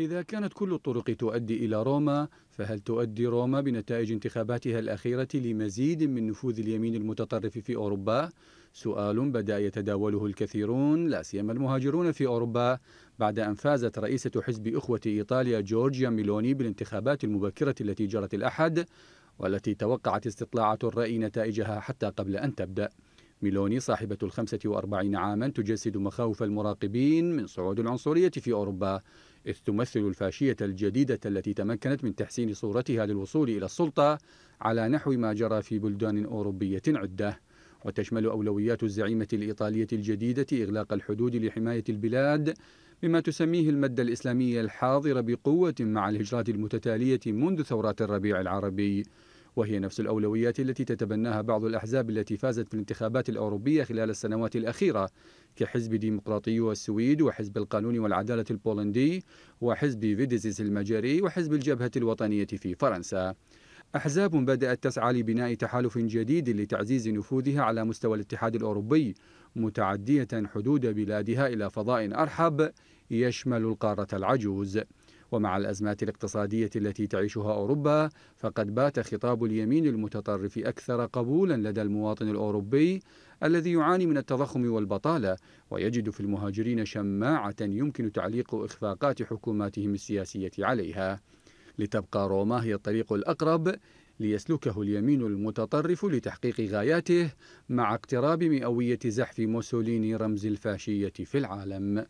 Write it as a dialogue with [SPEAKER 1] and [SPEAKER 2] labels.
[SPEAKER 1] إذا كانت كل الطرق تؤدي إلى روما فهل تؤدي روما بنتائج انتخاباتها الأخيرة لمزيد من نفوذ اليمين المتطرف في أوروبا؟ سؤال بدأ يتداوله الكثيرون لا سيما المهاجرون في أوروبا بعد أن فازت رئيسة حزب إخوة إيطاليا جورجيا ميلوني بالانتخابات المبكرة التي جرت الأحد والتي توقعت استطلاعات الرأي نتائجها حتى قبل أن تبدأ ميلوني صاحبة الخمسة وأربعين عاما تجسد مخاوف المراقبين من صعود العنصرية في أوروبا إذ تمثل الفاشية الجديدة التي تمكنت من تحسين صورتها للوصول إلى السلطة على نحو ما جرى في بلدان أوروبية عدة وتشمل أولويات الزعيمة الإيطالية الجديدة إغلاق الحدود لحماية البلاد بما تسميه المادة الإسلامية الحاضرة بقوة مع الهجرات المتتالية منذ ثورات الربيع العربي وهي نفس الأولويات التي تتبناها بعض الأحزاب التي فازت في الانتخابات الأوروبية خلال السنوات الأخيرة كحزب ديمقراطي والسويد وحزب القانون والعدالة البولندي وحزب فيديزيس المجري وحزب الجبهة الوطنية في فرنسا أحزاب بدأت تسعى لبناء تحالف جديد لتعزيز نفوذها على مستوى الاتحاد الأوروبي متعدية حدود بلادها إلى فضاء أرحب يشمل القارة العجوز ومع الأزمات الاقتصادية التي تعيشها أوروبا فقد بات خطاب اليمين المتطرف أكثر قبولا لدى المواطن الأوروبي الذي يعاني من التضخم والبطالة ويجد في المهاجرين شماعة يمكن تعليق إخفاقات حكوماتهم السياسية عليها لتبقى روما هي الطريق الأقرب ليسلكه اليمين المتطرف لتحقيق غاياته مع اقتراب مئوية زحف موسوليني رمز الفاشية في العالم